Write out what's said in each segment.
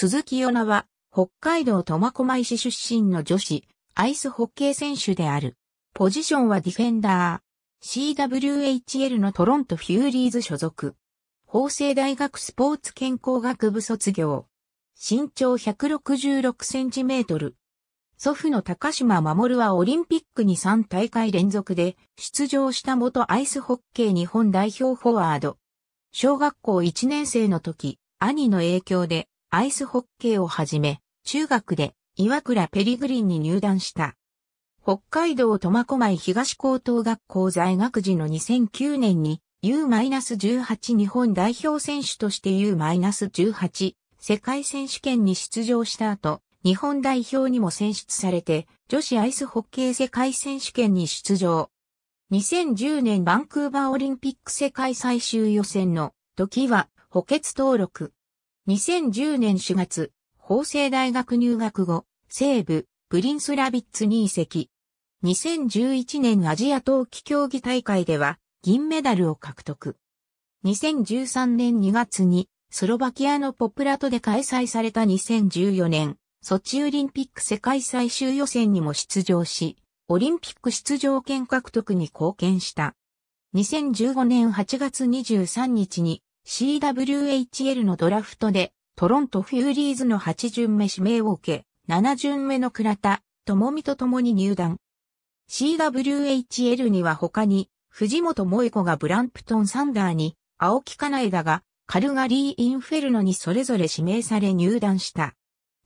鈴木与那は、北海道苫小牧市出身の女子、アイスホッケー選手である。ポジションはディフェンダー。CWHL のトロントフューリーズ所属。法政大学スポーツ健康学部卒業。身長166センチメートル。祖父の高島守はオリンピックに3大会連続で出場した元アイスホッケー日本代表フォワード。小学校1年生の時、兄の影響でアイスホッケーをはじめ、中学で岩倉ペリグリンに入団した。北海道苫小牧東高等学校在学時の2009年に U-18 日本代表選手として U-18 世界選手権に出場した後、日本代表にも選出されて女子アイスホッケー世界選手権に出場。2010年バンクーバーオリンピック世界最終予選の時は補欠登録。2010年4月、法政大学入学後、西部、プリンスラビッツに移籍。2011年アジア冬季競技大会では、銀メダルを獲得。2013年2月に、スロバキアのポプラトで開催された2014年、ソチオリンピック世界最終予選にも出場し、オリンピック出場権獲得に貢献した。2015年8月23日に CWHL のドラフトで、トロントフューリーズの8巡目指名を受け、7巡目の倉田、も美と共に入団。CWHL には他に、藤本萌子がブランプトンサンダーに、青木かなえだが、カルガリー・インフェルノにそれぞれ指名され入団した。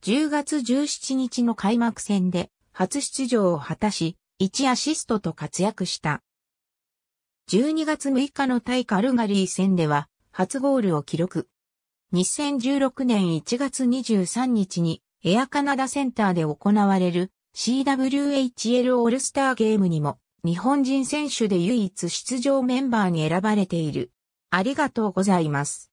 10月17日の開幕戦で、初出場を果たし、1アシストと活躍した。12月6日の対カルガリー戦では、初ゴールを記録。2016年1月23日にエアカナダセンターで行われる CWHL オールスターゲームにも日本人選手で唯一出場メンバーに選ばれている。ありがとうございます。